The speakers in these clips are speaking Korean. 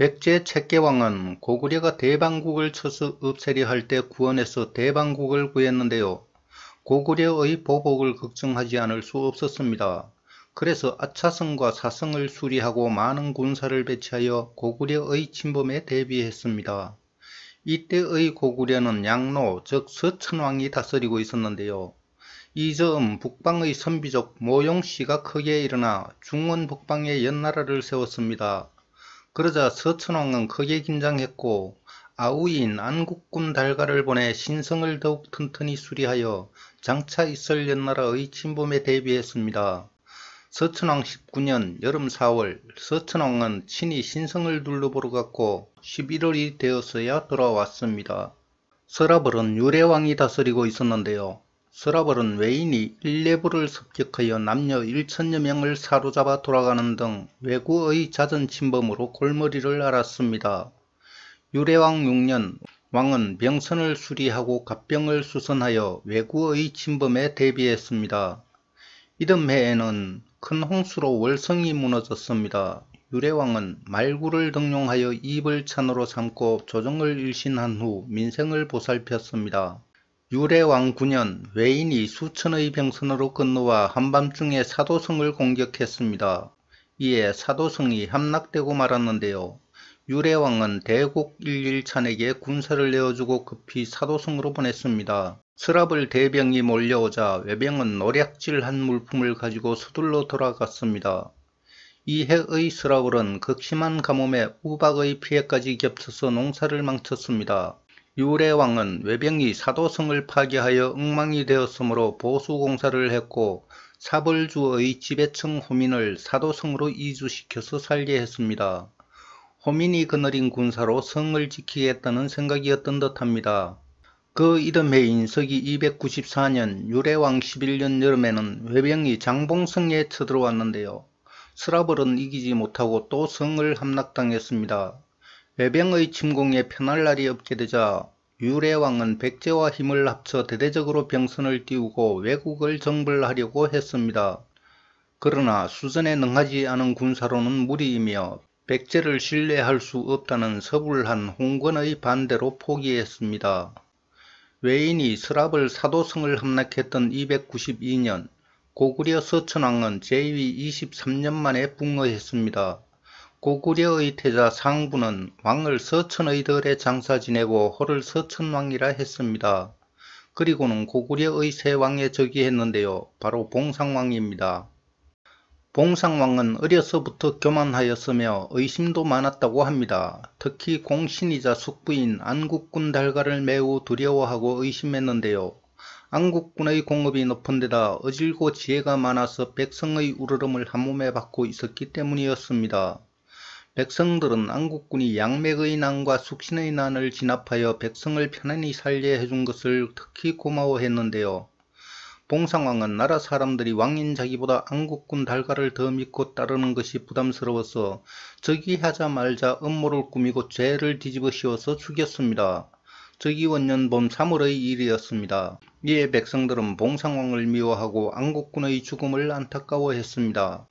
백제 책계왕은 고구려가 대방국을 쳐서 읍세리 할 때 구원해서 대방국을 구했는데요. 고구려의 보복을 걱정하지 않을 수 없었습니다. 그래서 아차성과 사성을 수리하고 많은 군사를 배치하여 고구려의 침범에 대비했습니다. 이때의 고구려는 양로, 즉 서천왕이 다스리고 있었는데요. 이 점, 음 북방의 선비족 모용씨가 크게 일어나 중원 북방의 연나라를 세웠습니다. 그러자 서천왕은 크게 긴장했고 아우인 안국군 달가를 보내 신성을 더욱 튼튼히 수리하여 장차 있을 옛나라의 침범에 대비했습니다. 서천왕 19년 여름 4월 서천왕은 친히 신성을 둘러보러 갔고 11월이 되었어야 돌아왔습니다. 서라벌은 유래왕이 다스리고 있었는데요. 서라벌은 외인이 1레부를 습격하여 남녀 1천여 명을 사로잡아 돌아가는 등 외구의 잦은 침범으로 골머리를 앓았습니다. 유례왕 6년 왕은 병선을 수리하고 갑병을 수선하여 외구의 침범에 대비했습니다. 이듬 해에는 큰 홍수로 월성이 무너졌습니다. 유례왕은 말구를 등용하여 입을 찬으로 삼고 조정을 일신한 후 민생을 보살폈습니다. 유래왕 9년 외인이 수천의 병선으로 건너와 한밤중에 사도성을 공격했습니다. 이에 사도성이 함락되고 말았는데요. 유래왕은 대국 11찬에게 군사를 내어주고 급히 사도성으로 보냈습니다. 스랍을 대병이 몰려오자 외병은 노략질한 물품을 가지고 서둘러 돌아갔습니다. 이해의 스라은 극심한 가뭄에 우박의 피해까지 겹쳐서 농사를 망쳤습니다. 유래왕은 외병이 사도성을 파괴하여 엉망이 되었으므로 보수공사를 했고 사벌주의 지배층 호민을 사도성으로 이주시켜서 살게 했습니다. 호민이 그늘인 군사로 성을 지키겠다는 생각이었던 듯합니다. 그 이듬해인 서기 294년 유래왕 11년 여름에는 외병이 장봉성에 쳐들어왔는데요. 스라벌은 이기지 못하고 또 성을 함락당했습니다. 외병의 침공에 편할 날이 없게 되자 유래왕은 백제와 힘을 합쳐 대대적으로 병선을 띄우고 외국을 정벌하려고 했습니다. 그러나 수전에 능하지 않은 군사로는 무리이며 백제를 신뢰할 수 없다는 서불한 홍건의 반대로 포기했습니다. 외인이 서랍을 사도성을 함락했던 292년 고구려 서천왕은 제위 23년 만에 붕어했습니다. 고구려의 태자 상부는 왕을 서천의들에 장사 지내고 호를 서천왕이라 했습니다. 그리고는 고구려의 세 왕에 적이했는데요 바로 봉상왕입니다. 봉상왕은 어려서부터 교만하였으며 의심도 많았다고 합니다. 특히 공신이자 숙부인 안국군 달가를 매우 두려워하고 의심했는데요. 안국군의 공업이 높은 데다 어질고 지혜가 많아서 백성의 우러름을 한 몸에 받고 있었기 때문이었습니다. 백성들은 안국군이 양맥의 난과 숙신의 난을 진압하여 백성을 편안히 살게 해준 것을 특히 고마워했는데요. 봉상왕은 나라 사람들이 왕인 자기보다 안국군 달가를 더 믿고 따르는 것이 부담스러워서 적이하자 말자 음모를 꾸미고 죄를 뒤집어 씌워서 죽였습니다. 적이 원년봄 3월의 일이었습니다. 이에 백성들은 봉상왕을 미워하고 안국군의 죽음을 안타까워했습니다.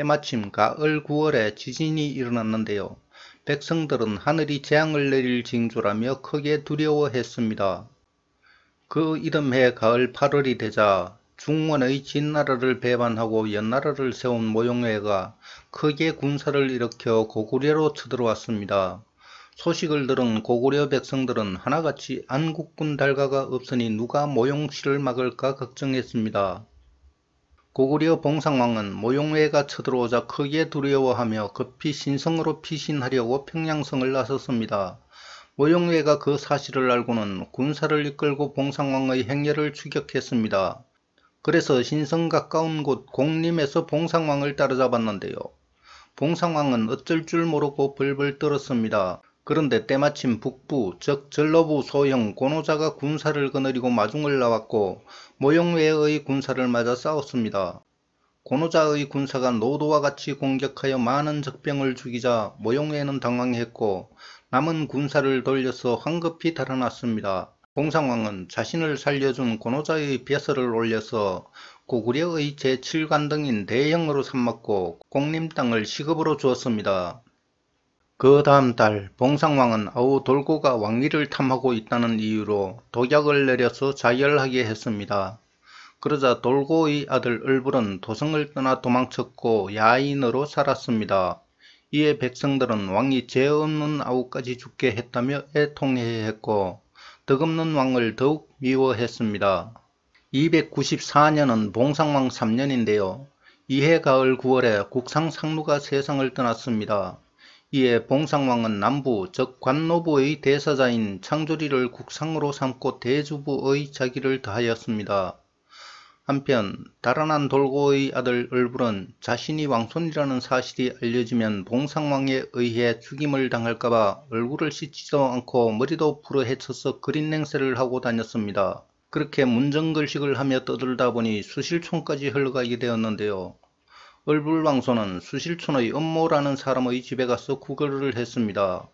때마침 가을 9월에 지진이 일어났는데요. 백성들은 하늘이 재앙을 내릴 징조라며 크게 두려워했습니다. 그이듬해 가을 8월이 되자 중원의 진나라를 배반하고 연나라를 세운 모용회가 크게 군사를 일으켜 고구려로 쳐들어왔습니다. 소식을 들은 고구려 백성들은 하나같이 안국군 달가가 없으니 누가 모용씨를 막을까 걱정했습니다. 고구려 봉상왕은 모용회가 쳐들어오자 크게 두려워하며 급히 신성으로 피신하려고 평양성을 나섰습니다. 모용회가 그 사실을 알고는 군사를 이끌고 봉상왕의 행렬을 추격했습니다. 그래서 신성 가까운 곳 공림에서 봉상왕을 따라잡았는데요. 봉상왕은 어쩔 줄 모르고 벌벌 떨었습니다. 그런데 때마침 북부 즉 전러부 소형 고노자가 군사를 거느리고 마중을 나왔고 모형외의 군사를 맞아 싸웠습니다. 고노자의 군사가 노도와 같이 공격하여 많은 적병을 죽이자 모형외는 당황했고 남은 군사를 돌려서 황급히 달아났습니다. 공상왕은 자신을 살려준 고노자의 벼슬을 올려서 고구려의 제7관등인 대형으로 삼았고 공림 땅을 시급으로 주었습니다. 그 다음 달 봉상왕은 아우 돌고가 왕위를 탐하고 있다는 이유로 독약을 내려서 자결하게 했습니다. 그러자 돌고의 아들 을불은 도성을 떠나 도망쳤고 야인으로 살았습니다. 이에 백성들은 왕이 죄 없는 아우까지 죽게 했다며 애통해했고 덕없는 왕을 더욱 미워했습니다. 294년은 봉상왕 3년인데요. 이해 가을 9월에 국상상루가 세상을 떠났습니다. 이에 봉상왕은 남부 즉 관노부의 대사자인 창조리를 국상으로 삼고 대주부의 자기를 다하였습니다. 한편 달아난 돌고의 아들 을불은 자신이 왕손이라는 사실이 알려지면 봉상왕에 의해 죽임을 당할까봐 얼굴을 씻지도 않고 머리도 불어헤쳐서 그린 냉세를 하고 다녔습니다. 그렇게 문정글식을 하며 떠들다 보니 수실촌까지 흘러가게 되었는데요. 얼불왕소는 수실촌의 음모라는 사람의 집에 가서 구걸을 했습니다.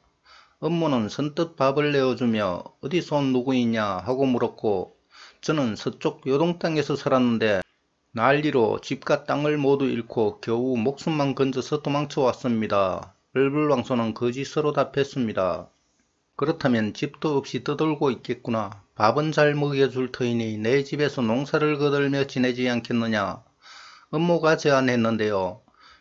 음모는 선뜻 밥을 내어주며 어디서 온 누구이냐 하고 물었고 저는 서쪽 요동 땅에서 살았는데 난리로 집과 땅을 모두 잃고 겨우 목숨만 건져서 도망쳐 왔습니다. 얼불왕소는 거짓으로 답했습니다. 그렇다면 집도 없이 떠돌고 있겠구나. 밥은 잘 먹여줄 터이니 내 집에서 농사를 거들며 지내지 않겠느냐. 음모가 제안했는데요.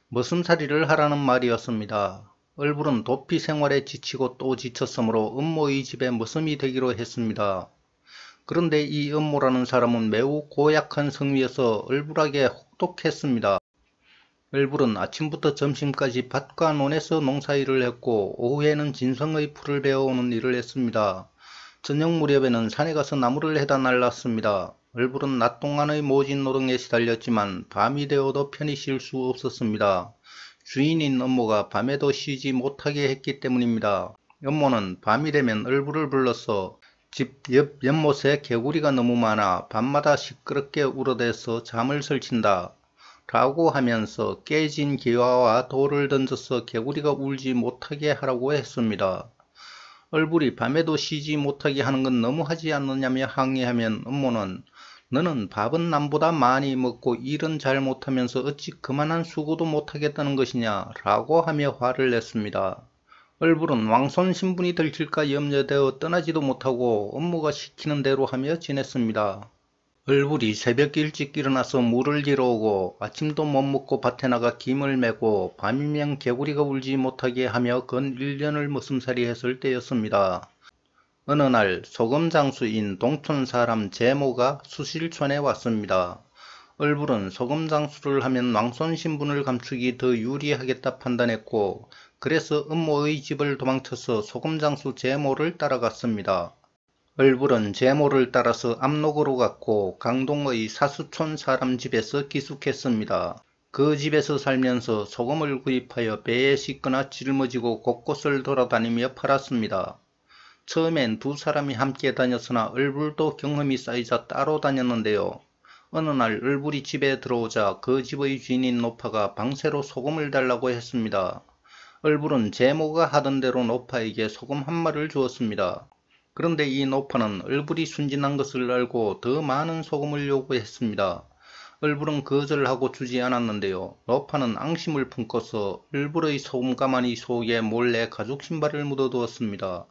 머슴살이를 하라는 말이었습니다. 얼굴은 도피 생활에 지치고 또 지쳤으므로 음모의 집에 머슴이 되기로 했습니다. 그런데 이 음모라는 사람은 매우 고약한 성미여서 얼굴하게 혹독했습니다. 얼굴은 아침부터 점심까지 밭과 논에서 농사일을 했고 오후에는 진성의 풀을 베어오는 일을 했습니다. 저녁 무렵에는 산에 가서 나무를 해다 날랐습니다. 얼굴은 낮 동안의 모진 노동에 시달렸지만 밤이 되어도 편히 쉴 수 없었습니다. 주인인 엄모가 밤에도 쉬지 못하게 했기 때문입니다. 엄모는 밤이 되면 얼굴을 불러서 집 옆 연못에 개구리가 너무 많아 밤마다 시끄럽게 울어대서 잠을 설친다. 라고 하면서 깨진 기와와 돌을 던져서 개구리가 울지 못하게 하라고 했습니다. 얼굴이 밤에도 쉬지 못하게 하는 건 너무하지 않느냐며 항의하면 음모는 너는 밥은 남보다 많이 먹고 일은 잘 못하면서 어찌 그만한 수고도 못하겠다는 것이냐 라고 하며 화를 냈습니다. 얼굴은 왕손 신분이 들킬까 염려되어 떠나지도 못하고 업무가 시키는 대로 하며 지냈습니다. 얼굴이 새벽 일찍 일어나서 물을 길어오고 아침도 못 먹고 밭에 나가 김을 메고 밤이면 개구리가 울지 못하게 하며 근 1년을 머슴살이 했을 때였습니다. 어느 날 소금 장수인 동촌 사람 제모가 수실촌에 왔습니다. 얼굴은 소금 장수를 하면 왕손 신분을 감추기 더 유리하겠다 판단했고 그래서 음모의 집을 도망쳐서 소금 장수 제모를 따라갔습니다. 얼굴은 제모를 따라서 압록으로 갔고 강동의 사수촌 사람 집에서 기숙했습니다. 그 집에서 살면서 소금을 구입하여 배에 싣거나 짊어지고 곳곳을 돌아다니며 팔았습니다. 처음엔 두 사람이 함께 다녔으나 얼굴도 경험이 쌓이자 따로 다녔는데요. 어느 날 얼굴이 집에 들어오자 그 집의 주인인 노파가 방세로 소금을 달라고 했습니다. 얼굴은 제모가 하던 대로 노파에게 소금 한 마리를 주었습니다. 그런데 이 노파는 얼굴이 순진한 것을 알고 더 많은 소금을 요구했습니다. 얼굴은 거절하고 주지 않았는데요. 노파는 앙심을 품고서 얼굴의 소금 가마니 속에 몰래 가죽 신발을 묻어두었습니다.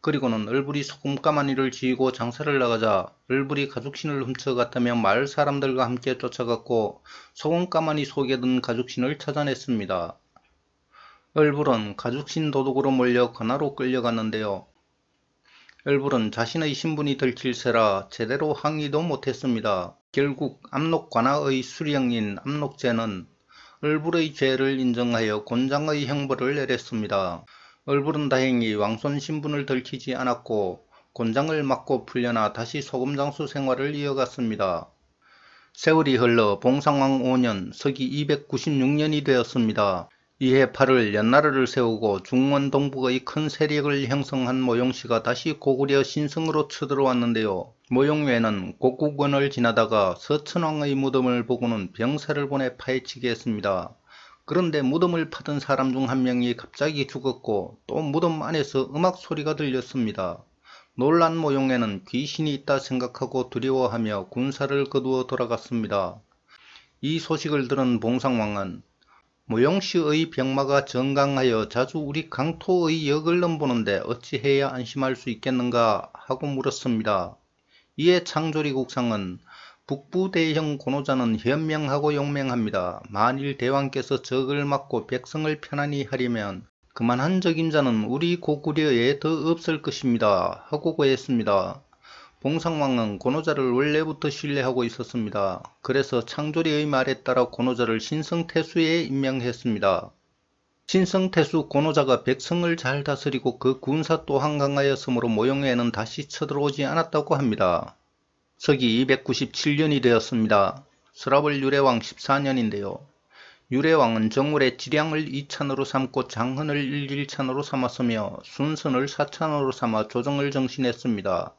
그리고는 얼불이 소금까마니를 지고 장사를 나가자 얼불이 가죽신을 훔쳐갔다며 마을 사람들과 함께 쫓아갔고 소금까마니 속에 든 가죽신을 찾아냈습니다. 얼불은 가죽신 도둑으로 몰려 관하로 끌려갔는데요. 얼불은 자신의 신분이 들킬세라 제대로 항의도 못했습니다. 결국 압록 관하의 수령인 압록제는 얼불의 죄를 인정하여 곤장의 형벌을 내렸습니다. 얼굴은 다행히 왕손 신분을 들키지 않았고 곤장을 맞고 풀려나 다시 소금장수 생활을 이어갔습니다. 세월이 흘러 봉상왕 5년 서기 296년이 되었습니다. 이해 8월 연나라를 세우고 중원 동북의 큰 세력을 형성한 모용씨가 다시 고구려 신성으로 쳐들어왔는데요. 모용외는 곡국원을 지나다가 서천왕의 무덤을 보고는 병사를 보내 파헤치게 했습니다. 그런데 무덤을 파던 사람 중 한 명이 갑자기 죽었고 또 무덤 안에서 음악 소리가 들렸습니다. 놀란 모형에는 귀신이 있다 생각하고 두려워하며 군사를 거두어 돌아갔습니다. 이 소식을 들은 봉상왕은 모형씨의 병마가 정강하여 자주 우리 강토의 역을 넘보는데 어찌해야 안심할 수 있겠는가 하고 물었습니다. 이에 창조리 국상은 북부대형 고노자는 현명하고 용맹합니다. 만일 대왕께서 적을 막고 백성을 편안히 하려면 그만한 적임자는 우리 고구려에 더 없을 것입니다. 하고 고했습니다. 봉상왕은 고노자를 원래부터 신뢰하고 있었습니다. 그래서 창조리의 말에 따라 고노자를 신성태수에 임명했습니다. 신성태수 고노자가 백성을 잘 다스리고 그 군사 또한 강하였으므로 모형에는 다시 쳐들어오지 않았다고 합니다. 서기 297년이 되었습니다. 서라을 유래왕 14년인데요. 유래왕은 정월의 지량을 2찬으로 삼고 장헌을 11찬으로 삼았으며 순선을 4찬으로 삼아 조정을 정신했습니다.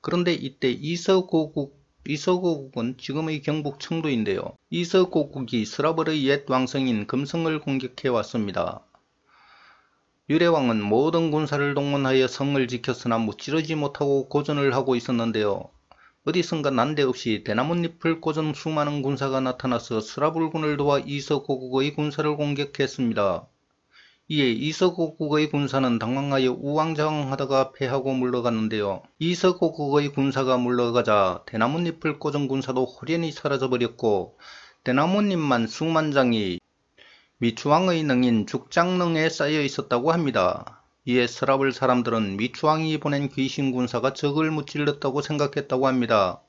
그런데 이때 이서고국 이서고국은 지금의 경북 청도인데요. 이서고국이 서라벌의 옛 왕성인 금성을 공격해 왔습니다. 유래왕은 모든 군사를 동원하여 성을 지켰으나 무찌르지 못하고 고전을 하고 있었는데요. 어디선가 난데없이 대나뭇잎을 꽂은 수많은 군사가 나타나서 스라불군을 도와 이서고국의 군사를 공격했습니다. 이에 이서고국의 군사는 당황하여 우왕좌왕하다가 패하고 물러갔는데요. 이서고국의 군사가 물러가자 대나뭇잎을 꽂은 군사도 호련히 사라져버렸고 대나뭇잎만 수만 장이 미추왕의 능인 죽장릉에 쌓여 있었다고 합니다. 이에 서라블 사람들은 미추왕이 보낸 귀신 군사가 적을 무찔렀다고 생각했다고 합니다.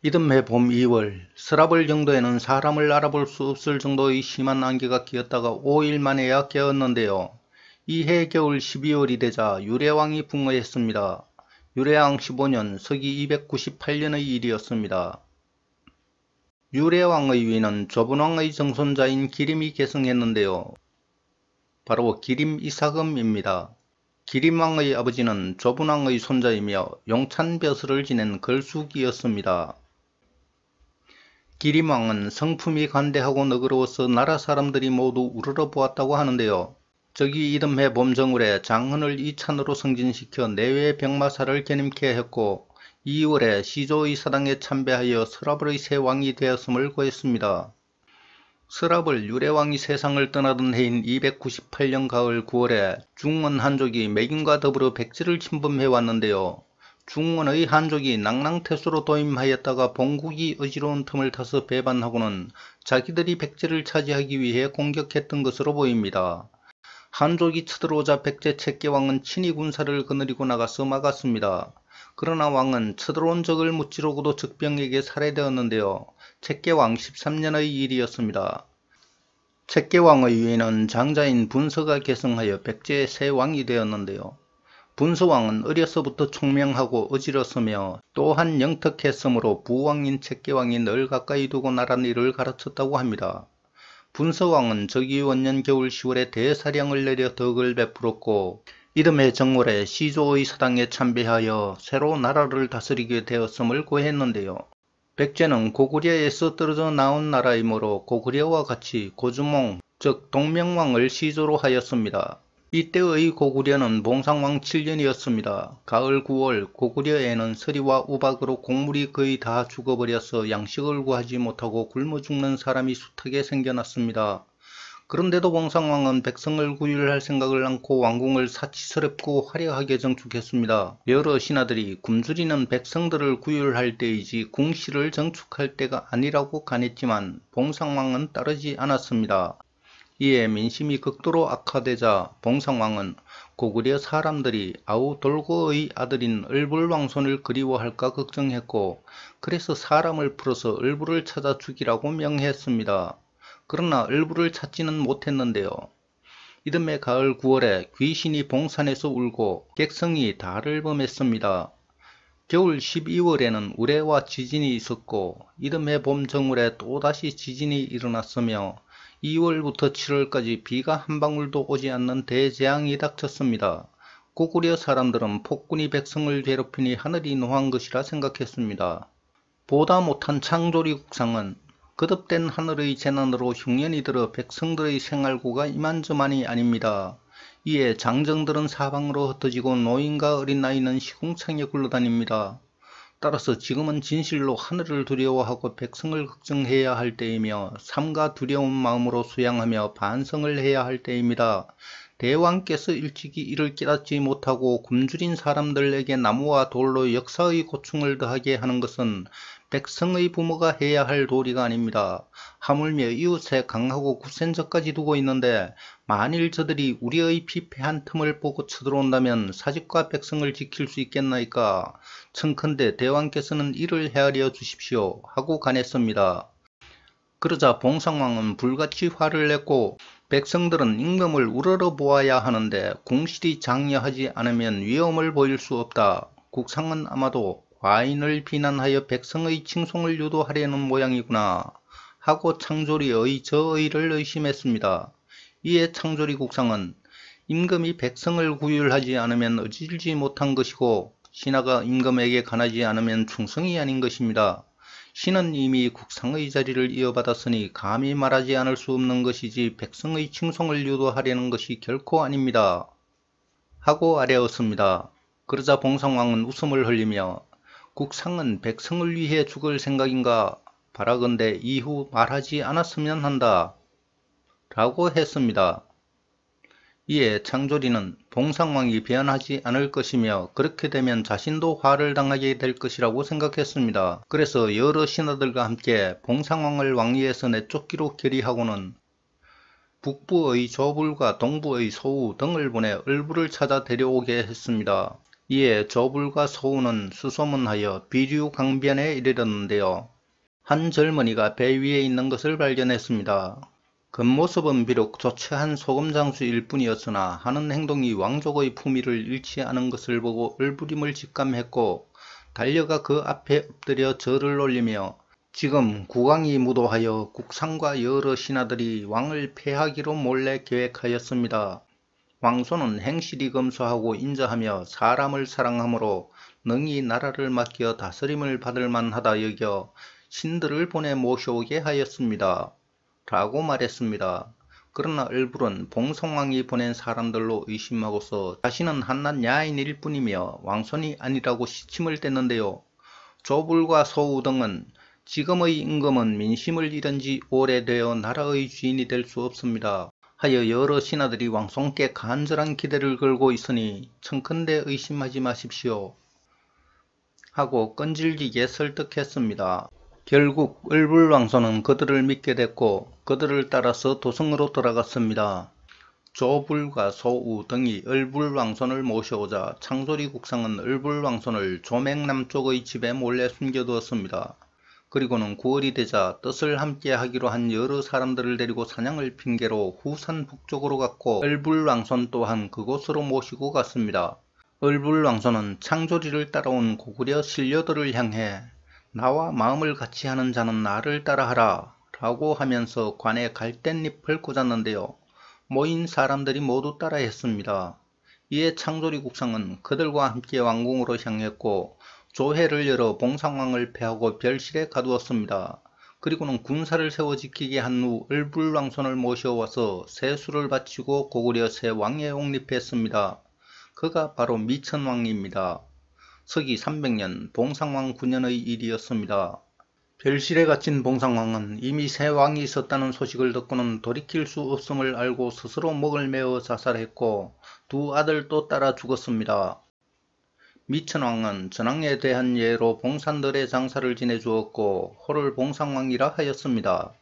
이듬해 봄 2월 서라블정도에는 사람을 알아볼 수 없을 정도의 심한 안개가 끼었다가 5일 만에야 깨었는데요. 이해 겨울 12월이 되자 유례왕이 붕어했습니다. 유례왕 15년 서기 298년의 일이었습니다. 유례왕의 위는 좁은왕의 정손자인 기림이 계승했는데요. 바로 기림 이사금입니다. 기림왕의 아버지는 조분왕의 손자이며 용찬벼슬을 지낸 걸숙이었습니다. 기림왕은 성품이 관대하고 너그러워서 나라 사람들이 모두 우르르 보았다고 하는데요. 저기 이듬해 봄정울에 장흔을 이찬으로 승진시켜 내외 병마사를 개님케 했고 2월에 시조의 사당에 참배하여 서랍의새 왕이 되었음을 고했습니다. 스랍을 유레왕이 세상을 떠나던 해인 298년 가을 9월에 중원 한족이 맥인과 더불어 백제를 침범해왔는데요. 중원의 한족이 낙랑태수로 도임하였다가 봉국이 어지러운 틈을 타서 배반하고는 자기들이 백제를 차지하기 위해 공격했던 것으로 보입니다. 한족이 쳐들어오자 백제 책계왕은 친히 군사를 거느리고 나가서 막았습니다. 그러나 왕은 쳐들어온 적을 무찌르고도 적병에게 살해되었는데요. 책계왕 13년의 일이었습니다. 책계왕의 유인은 장자인 분서가 계승하여 백제의 새 왕이 되었는데요. 분서왕은 어려서부터 총명하고 어지렀으며 또한 영특했으므로 부왕인 책계왕이 늘 가까이 두고 나란 일을 가르쳤다고 합니다. 분서왕은 저기 원년 겨울 10월에 대사령을 내려 덕을 베풀었고 이듬해 정월에 시조의 사당에 참배하여 새로 나라를 다스리게 되었음을 고했는데요. 백제는 고구려에서 떨어져 나온 나라이므로 고구려와 같이 고주몽, 즉 동명왕을 시조로 하였습니다. 이때의 고구려는 봉상왕 7년이었습니다. 가을 9월 고구려에는 서리와 우박으로 곡물이 거의 다 죽어버려서 양식을 구하지 못하고 굶어 죽는 사람이 숱하게 생겨났습니다. 그런데도 봉상왕은 백성을 구휼할 생각을 않고 왕궁을 사치스럽고 화려하게 정축했습니다. 여러 신하들이 굶주리는 백성들을 구휼할 때이지 궁시를 정축할 때가 아니라고 간했지만 봉상왕은 따르지 않았습니다. 이에 민심이 극도로 악화되자 봉상왕은 고구려 사람들이 아우 돌고의 아들인 을불왕손을 그리워할까 걱정했고 그래서 사람을 풀어서 을불을 찾아 죽이라고 명했습니다. 그러나 얼굴을 찾지는 못했는데요. 이듬해 가을 9월에 귀신이 봉산에서 울고 객성이 달을 범했습니다. 겨울 12월에는 우레와 지진이 있었고 이듬해 봄 정월에 또다시 지진이 일어났으며 2월부터 7월까지 비가 한 방울도 오지 않는 대재앙이 닥쳤습니다. 고구려 사람들은 폭군이 백성을 괴롭히니 하늘이 노한 것이라 생각했습니다. 보다 못한 창조리 국상은 거듭된 하늘의 재난으로 흉년이 들어 백성들의 생활고가 이만저만이 아닙니다. 이에 장정들은 사방으로 흩어지고 노인과 어린아이는 시궁창에 굴러다닙니다. 따라서 지금은 진실로 하늘을 두려워하고 백성을 걱정해야 할 때이며 삶과 두려운 마음으로 수양하며 반성을 해야 할 때입니다. 대왕께서 일찍이 이를 깨닫지 못하고 굶주린 사람들에게 나무와 돌로 역사의 고충을 더하게 하는 것은 백성의 부모가 해야 할 도리가 아닙니다. 하물며 이웃에 강하고 굳센 적까지 두고 있는데 만일 저들이 우리의 피폐한 틈을 보고 쳐들어온다면 사직과 백성을 지킬 수 있겠나이까 청컨대 대왕께서는 이를 헤아려 주십시오 하고 간했습니다. 그러자 봉상왕은 불같이 화를 냈고 백성들은 임금을 우러러 보아야 하는데 공실이 장려하지 않으면 위험을 보일 수 없다. 국상은 아마도 과인을 비난하여 백성의 칭송을 유도하려는 모양이구나 하고 창조리의 저의를 의심했습니다. 이에 창조리 국상은 임금이 백성을 구휼하지 않으면 어질지 못한 것이고 신하가 임금에게 가하지 않으면 충성이 아닌 것입니다. 신은 이미 국상의 자리를 이어받았으니 감히 말하지 않을 수 없는 것이지 백성의 칭송을 유도하려는 것이 결코 아닙니다. 하고 아뢰었습니다. 그러자 봉성왕은 웃음을 흘리며 국상은 백성을 위해 죽을 생각인가 바라건대 이후 말하지 않았으면 한다. 라고 했습니다. 이에 창조리는 봉상왕이 변하지 않을 것이며 그렇게 되면 자신도 화를 당하게 될 것이라고 생각했습니다. 그래서 여러 신하들과 함께 봉상왕을 왕위에서 내쫓기로 결의하고는 북부의 조불과 동부의 소우 등을 보내 을부를 찾아 데려오게 했습니다. 이에 저불과 소우는 수소문하여 비류 강변에 이르렀는데요. 한 젊은이가 배 위에 있는 것을 발견했습니다. 금모습은 비록 조체한 소금 장수일 뿐이었으나 하는 행동이 왕족의 품위를 잃지 않은 것을 보고 얼부림을 직감했고 달려가 그 앞에 엎드려 절을 올리며 지금 국왕이 무도하여 국상과 여러 신하들이 왕을 패하기로 몰래 계획하였습니다. 왕손은 행실이 검소하고 인자하며 사람을 사랑하므로 능히 나라를 맡겨 다스림을 받을 만하다 여겨 신들을 보내 모셔오게 하였습니다. 라고 말했습니다. 그러나 을불은 봉성왕이 보낸 사람들로 의심하고서 자신은 한낱 야인일 뿐이며 왕손이 아니라고 시침을 뗐는데요. 조불과 소우 등은 지금의 임금은 민심을 잃은 지 오래되어 나라의 주인이 될 수 없습니다. 하여 여러 신하들이 왕송께 간절한 기대를 걸고 있으니 청컨대 의심하지 마십시오. 하고 끈질기게 설득했습니다. 결국 을불왕손은 그들을 믿게 됐고 그들을 따라서 도성으로 돌아갔습니다. 조불과 소우 등이 을불왕손을 모셔오자 창조리 국상은 을불왕손을 조맹 남쪽의 집에 몰래 숨겨두었습니다. 그리고는 9월이 되자 뜻을 함께 하기로 한 여러 사람들을 데리고 사냥을 핑계로 후산 북쪽으로 갔고 얼불왕손 또한 그곳으로 모시고 갔습니다. 얼불왕손은 창조리를 따라온 고구려 신료들을 향해 나와 마음을 같이 하는 자는 나를 따라하라 라고 하면서 관에 갈대잎을 꽂았는데요. 모인 사람들이 모두 따라했습니다. 이에 창조리 국상은 그들과 함께 왕궁으로 향했고 조회를 열어 봉상왕을 패하고 별실에 가두었습니다. 그리고는 군사를 세워 지키게 한 후 을불왕손을 모셔와서 세수를 바치고 고구려 새 왕에 옹립했습니다. 그가 바로 미천왕입니다. 서기 300년 봉상왕 9년의 일이었습니다. 별실에 갇힌 봉상왕은 이미 새 왕이 있었다는 소식을 듣고는 돌이킬 수 없음을 알고 스스로 목을 메어 자살했고 두 아들도 따라 죽었습니다. 미천왕은 전왕에 대한 예로 봉산들의 장사를 지내주었고 호를 봉상왕이라 하였습니다.